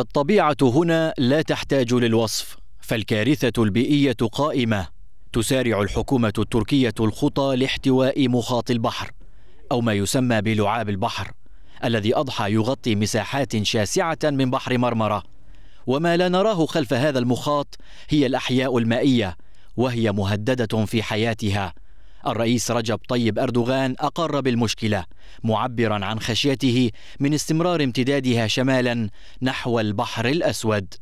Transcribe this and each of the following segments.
الطبيعه هنا لا تحتاج للوصف فالكارثه البيئيه قائمه تسارع الحكومه التركيه الخطى لاحتواء مخاط البحر او ما يسمى بلعاب البحر الذي اضحى يغطي مساحات شاسعه من بحر مرمره وما لا نراه خلف هذا المخاط هي الاحياء المائيه وهي مهدده في حياتها الرئيس رجب طيب أردوغان أقر بالمشكلة معبرا عن خشيته من استمرار امتدادها شمالا نحو البحر الأسود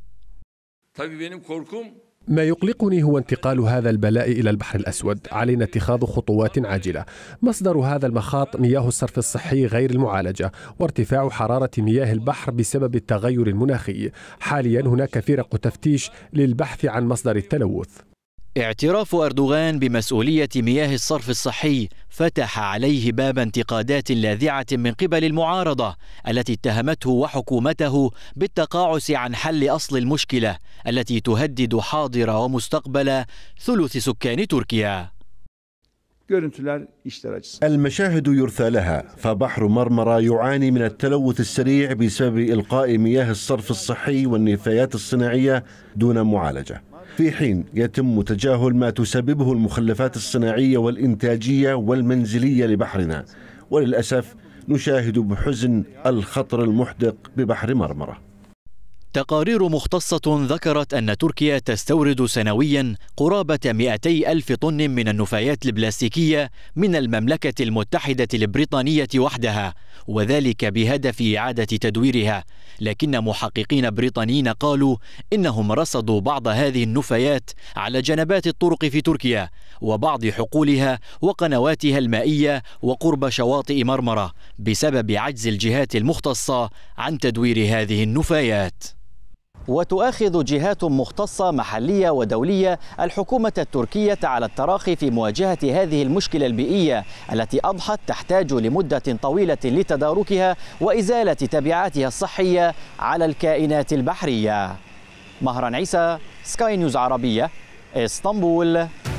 ما يقلقني هو انتقال هذا البلاء إلى البحر الأسود علينا اتخاذ خطوات عاجلة مصدر هذا المخاط مياه الصرف الصحي غير المعالجة وارتفاع حرارة مياه البحر بسبب التغير المناخي حاليا هناك فرق تفتيش للبحث عن مصدر التلوث اعتراف أردوغان بمسؤولية مياه الصرف الصحي فتح عليه باب انتقادات لاذعة من قبل المعارضة التي اتهمته وحكومته بالتقاعس عن حل أصل المشكلة التي تهدد حاضر ومستقبل ثلث سكان تركيا المشاهد يرثى لها فبحر مرمرة يعاني من التلوث السريع بسبب إلقاء مياه الصرف الصحي والنفايات الصناعية دون معالجة في حين يتم تجاهل ما تسببه المخلفات الصناعية والإنتاجية والمنزلية لبحرنا وللأسف نشاهد بحزن الخطر المحدق ببحر مرمره تقارير مختصة ذكرت أن تركيا تستورد سنويا قرابة 200 ألف طن من النفايات البلاستيكية من المملكة المتحدة البريطانية وحدها وذلك بهدف إعادة تدويرها لكن محققين بريطانيين قالوا إنهم رصدوا بعض هذه النفايات على جنبات الطرق في تركيا وبعض حقولها وقنواتها المائية وقرب شواطئ مرمرة بسبب عجز الجهات المختصة عن تدوير هذه النفايات وتؤاخذ جهات مختصة محلية ودولية الحكومة التركية على التراخي في مواجهة هذه المشكلة البيئية التي أضحت تحتاج لمدة طويلة لتداركها وإزالة تبعاتها الصحية على الكائنات البحرية مهران عيسى سكاي نيوز عربية اسطنبول